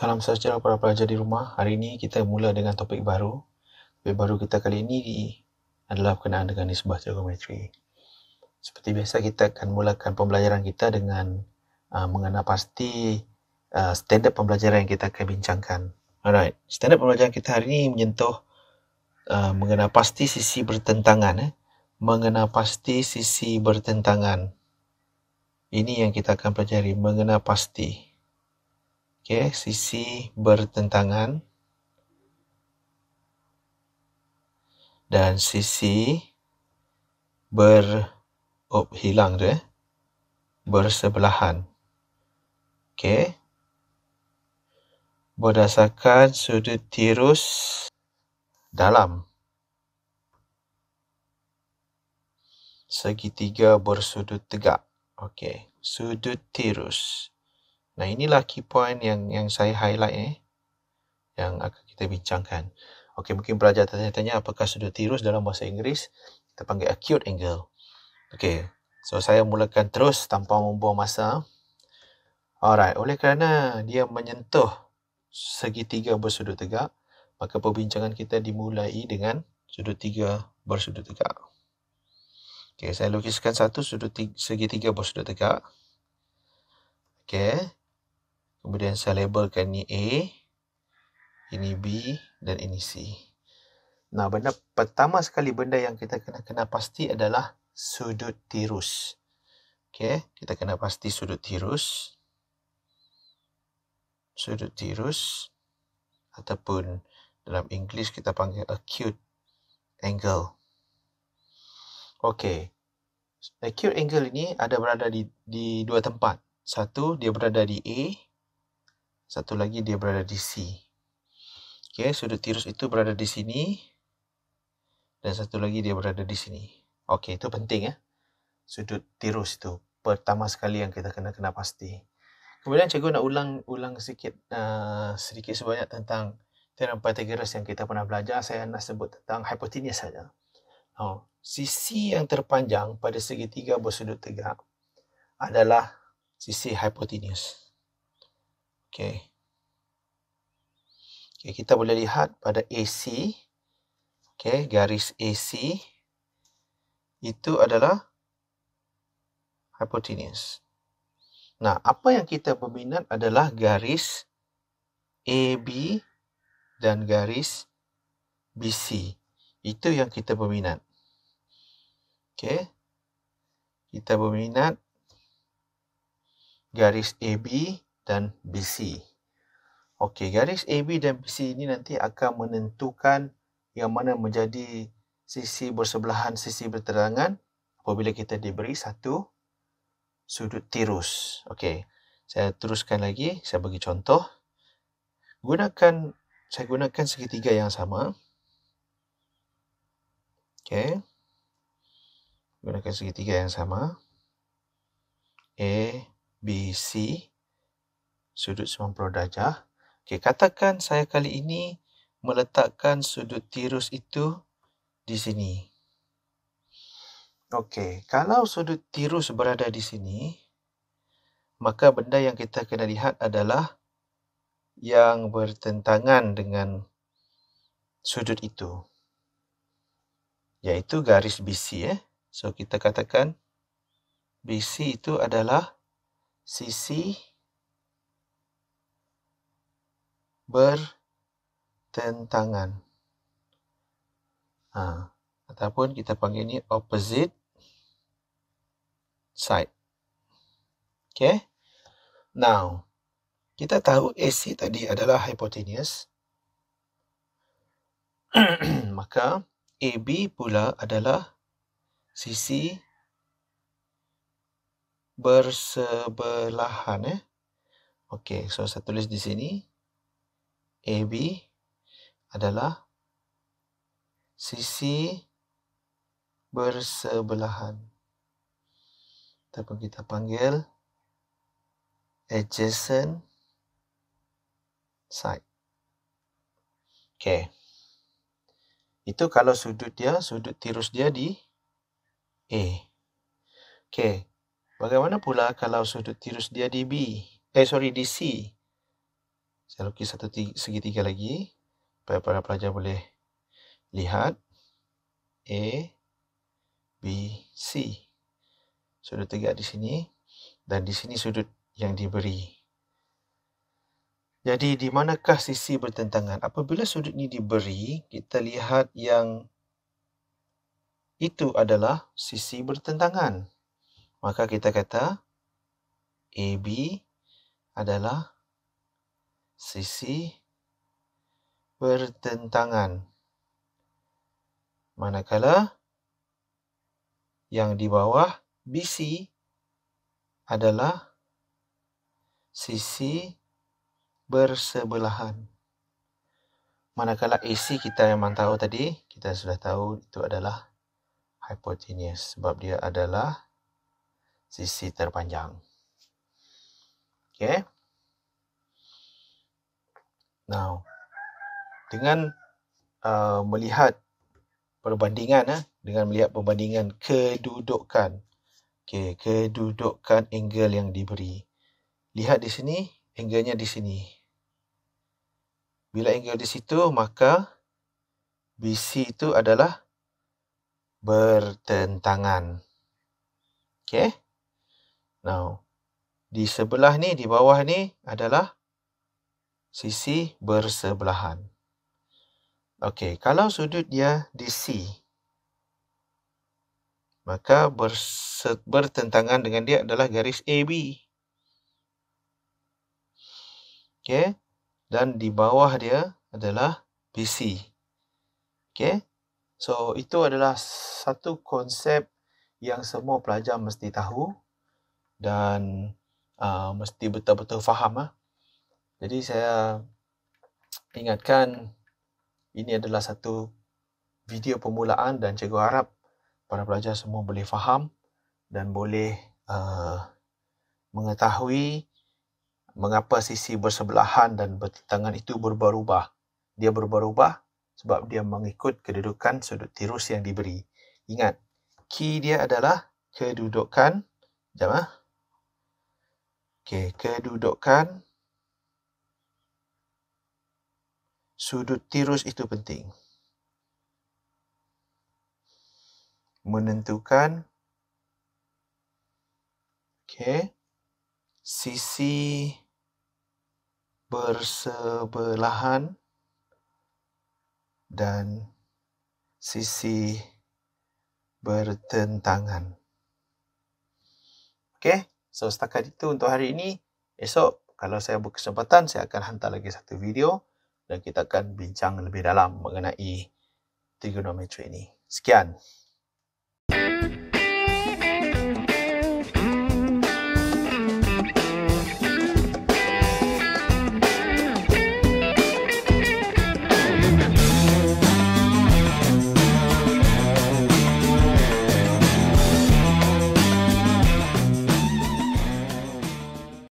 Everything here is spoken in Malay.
Salam sejahtera para pelajar di rumah. Hari ini kita mula dengan topik baru. Topik baru kita kali ini adalah berkenaan dengan nisbah trigonometri. Seperti biasa kita akan mulakan pembelajaran kita dengan uh, mengenal pasti uh, standard pembelajaran yang kita akan bincangkan. Alright, standard pembelajaran kita hari ini menyentuh uh, mengenal pasti sisi bertentangan. Eh. Mengenal pasti sisi bertentangan. Ini yang kita akan pelajari, mengenal pasti. pasti. Okey, sisi bertentangan dan sisi berhilang tu eh bersebelahan okey berdasarkan sudut tirus dalam segitiga bersudut tegak okey sudut tirus Nah inilah key point yang yang saya highlight eh yang akan kita bincangkan. Okey mungkin pelajar tanya-tanya apakah sudut tirus dalam bahasa Inggeris kita panggil acute angle. Okey. So saya mulakan terus tanpa membuang masa. Alright, oleh kerana dia menyentuh segitiga bersudut tegak, maka perbincangan kita dimulai dengan sudut tiga bersudut tegak. Okey, saya lukiskan satu sudut tiga, segitiga bersudut tegak. Okey, Kemudian saya labelkan ni A, ini B dan ini C. Nah, benda pertama sekali benda yang kita kena kena pasti adalah sudut tirus. Okey, kita kena pasti sudut tirus. Sudut tirus ataupun dalam English kita panggil acute angle. Okey. Acute angle ini ada berada di di dua tempat. Satu dia berada di A satu lagi dia berada di C. Okey, sudut tirus itu berada di sini dan satu lagi dia berada di sini. Okey, itu penting ya. Sudut tirus itu pertama sekali yang kita kena kena pasti. Kemudian cikgu nak ulang-ulang sikit uh, sedikit sebanyak tentang teorem Pythagoras yang kita pernah belajar, saya nak sebut tentang hipotenusa saja. Oh, sisi yang terpanjang pada segitiga bersudut tegak adalah sisi hipotenusa. Okay. Okay, kita boleh lihat pada AC. Okay, garis AC itu adalah hypotenuse. Nah, apa yang kita berminat adalah garis AB dan garis BC. Itu yang kita berminat. Okay. Kita berminat garis AB dan BC. Okey, garis AB dan BC ini nanti akan menentukan yang mana menjadi sisi bersebelahan sisi berterangan apabila kita diberi satu sudut tirus. Okey, saya teruskan lagi, saya bagi contoh. Gunakan saya gunakan segitiga yang sama. Okey. Gunakan segitiga yang sama. A, B, C sudut 90 darjah. Okey, katakan saya kali ini meletakkan sudut tirus itu di sini. Okey, kalau sudut tirus berada di sini, maka benda yang kita kena lihat adalah yang bertentangan dengan sudut itu. Iaitu garis BC. Eh. So, kita katakan BC itu adalah sisi bertentangan. Ha. Ataupun kita panggil ni opposite side. Okay. Now, kita tahu AC tadi adalah hypotenuse. Maka AB pula adalah sisi bersebelahan. Eh? Okay, so saya tulis di sini. AB adalah sisi bersebelahan ataupun kita panggil adjacent side. Okey. Itu kalau sudut dia, sudut tirus dia di A. Okey. Bagaimana pula kalau sudut tirus dia di B? Eh sorry di C saya lukis satu segitiga lagi supaya para pelajar boleh lihat A B C sudut tegak di sini dan di sini sudut yang diberi jadi di manakah sisi bertentangan apabila sudut ini diberi kita lihat yang itu adalah sisi bertentangan maka kita kata AB adalah sisi bertentangan. Manakala yang di bawah BC adalah sisi bersebelahan. Manakala AC kita yang tahu tadi, kita sudah tahu itu adalah hypotenuse sebab dia adalah sisi terpanjang. Okay. Now, dengan uh, melihat perbandingan eh, dengan melihat perbandingan kedudukan. Okay, kedudukan angle yang diberi. Lihat di sini, angle-nya di sini. Bila angle di situ, maka BC itu adalah bertentangan. Okay. Now, di sebelah ni, di bawah ni adalah sisi bersebelahan. Okey, kalau sudut dia di C, maka bertentangan dengan dia adalah garis AB. Okey, dan di bawah dia adalah BC. Okey, so itu adalah satu konsep yang semua pelajar mesti tahu dan uh, mesti betul-betul faham. Lah. Jadi saya ingatkan ini adalah satu video permulaan dan cikgu harap para pelajar semua boleh faham dan boleh uh, mengetahui mengapa sisi bersebelahan dan bertentangan itu berubah-ubah. Dia berubah-ubah sebab dia mengikut kedudukan sudut tirus yang diberi. Ingat, key dia adalah kedudukan. Jom, ha? Ah. Okey, Kedudukan. sudut tirus itu penting. Menentukan okay, sisi bersebelahan dan sisi bertentangan. Okay, so setakat itu untuk hari ini. Esok kalau saya berkesempatan, saya akan hantar lagi satu video dan kita akan bincang lebih dalam mengenai trigonometri ini. Sekian. Thank you.